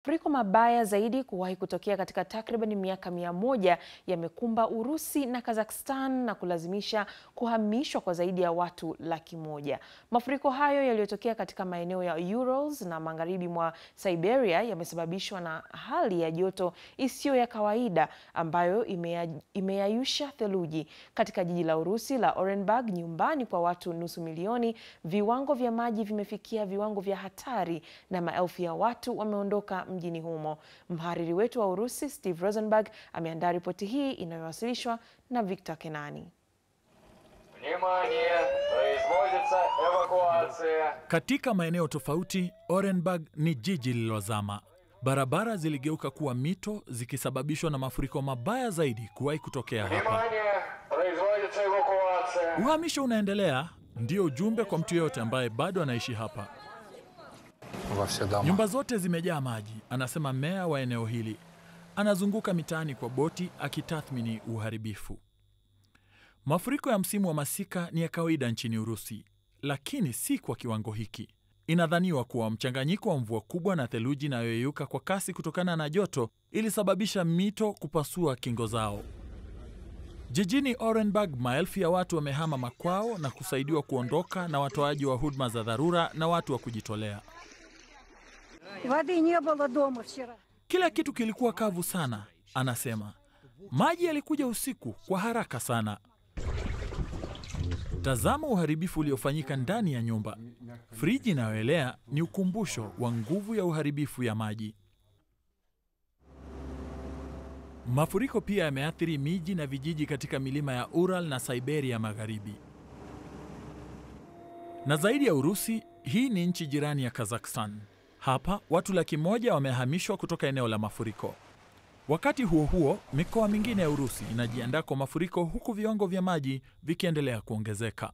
Mafuriko mabaya zaidi kuwahi kutokea katika takriban miaka mia moja yamekumba Urusi na Kazakhstan na kulazimisha kuhamishwa kwa zaidi ya watu laki moja. Mafuriko hayo yaliyotokea katika maeneo ya Urals na magharibi mwa Siberia yamesababishwa na hali ya joto isiyo ya kawaida ambayo imeyayusha theluji. Katika jiji la Urusi la Orenburg, nyumbani kwa watu nusu milioni, viwango vya maji vimefikia viwango vya hatari na maelfu ya watu wameondoka mjini humo. Mhariri wetu wa Urusi Steve Rosenberg ameandaa ripoti hii inayowasilishwa na Victor Kenani. Katika maeneo tofauti, Orenburg ni jiji lililozama. Barabara ziligeuka kuwa mito zikisababishwa na mafuriko mabaya zaidi kuwahi kutokea hapa. Uhamisho unaendelea, ndio ujumbe kwa mtu yeyote ambaye bado anaishi hapa. Nyumba zote zimejaa maji, anasema meya wa eneo hili. Anazunguka mitaani kwa boti akitathmini uharibifu. Mafuriko ya msimu wa masika ni ya kawaida nchini Urusi, lakini si kwa kiwango hiki. Inadhaniwa kuwa mchanganyiko wa mvua kubwa na theluji inayoyeyuka kwa kasi kutokana na joto ilisababisha mito kupasua kingo zao. Jijini Orenburg, maelfu ya watu wamehama makwao na kusaidiwa kuondoka na watoaji wa huduma za dharura na watu wa kujitolea. Kila kitu kilikuwa kavu sana, anasema. Maji yalikuja usiku kwa haraka sana. Tazama uharibifu uliofanyika ndani ya nyumba. Friji inayoelea ni ukumbusho wa nguvu ya uharibifu ya maji. Mafuriko pia yameathiri miji na vijiji katika milima ya Ural na Siberia Magharibi. Na zaidi ya Urusi, hii ni nchi jirani ya Kazakhstan. Hapa watu laki moja wamehamishwa kutoka eneo la mafuriko. Wakati huo huo, mikoa mingine ya Urusi inajiandaa kwa mafuriko huku viwango vya maji vikiendelea kuongezeka.